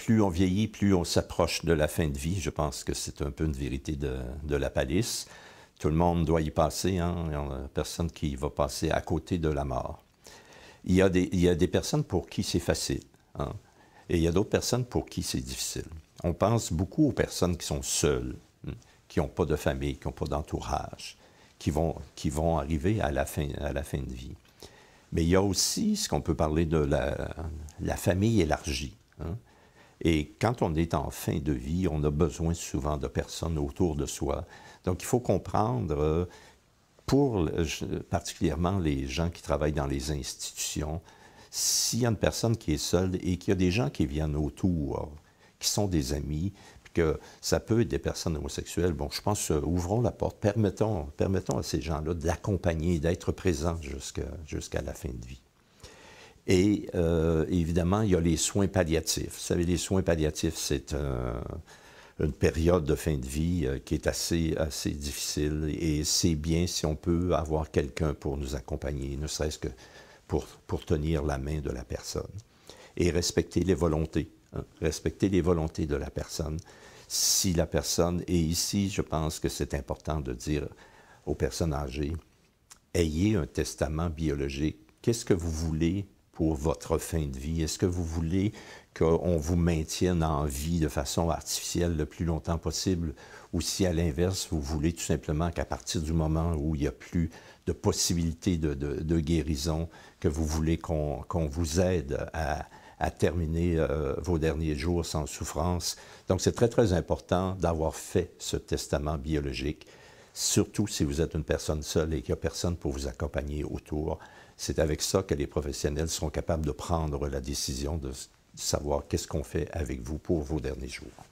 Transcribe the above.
plus on vieillit, plus on s'approche de la fin de vie. Je pense que c'est un peu une vérité de, la palisse. Tout le monde doit y passer. Hein. Il n'y a personne qui va passer à côté de la mort. Il y a des, personnes pour qui c'est facile. Hein. Et il y a d'autres personnes pour qui c'est difficile. On pense beaucoup aux personnes qui sont seules, hein, qui n'ont pas de famille, qui n'ont pas d'entourage, qui vont, qui vont arriver à la, fin, à la fin de vie. Mais il y a aussi ce qu'on peut parler de la, famille élargie. Et quand on est en fin de vie, on a besoin souvent de personnes autour de soi. Donc, il faut comprendre, euh, pour particulièrement les gens qui travaillent dans les institutions, s'il y a une personne qui est seule et qu'il y a des gens qui viennent autour, qui sont des amis, puis que ça peut être des personnes homosexuelles, bon, je pense, euh, ouvrons la porte, permettons, permettons à ces gens-là d'accompagner, d'être présents jusqu'à la fin de vie. Et euh, évidemment, il y a les soins palliatifs. Vous savez, les soins palliatifs, c'est euh, une période de fin de vie euh, qui est assez, assez difficile et c'est bien si on peut avoir quelqu'un pour nous accompagner, ne serait-ce que pour, pour tenir la main de la personne et respecter les volontés, hein. respecter les volontés de la personne. Si la personne, et ici, je pense que c'est important de dire aux personnes âgées, ayez un testament biologique. Qu'est-ce que vous voulez pour votre fin de vie? Est-ce que vous voulez qu'on vous maintienne en vie de façon artificielle le plus longtemps possible ou si à l'inverse, vous voulez tout simplement qu'à partir du moment où il n'y a plus de possibilité de, guérison, que vous voulez qu'on vous aide à, terminer euh, vos derniers jours sans souffrance. Donc c'est très très important d'avoir fait ce testament biologique surtout si vous êtes une personne seule et qu'il n'y a personne pour vous accompagner autour. C'est avec ça que les professionnels seront capables de prendre la décision de savoir qu'est-ce qu'on fait avec vous pour vos derniers jours.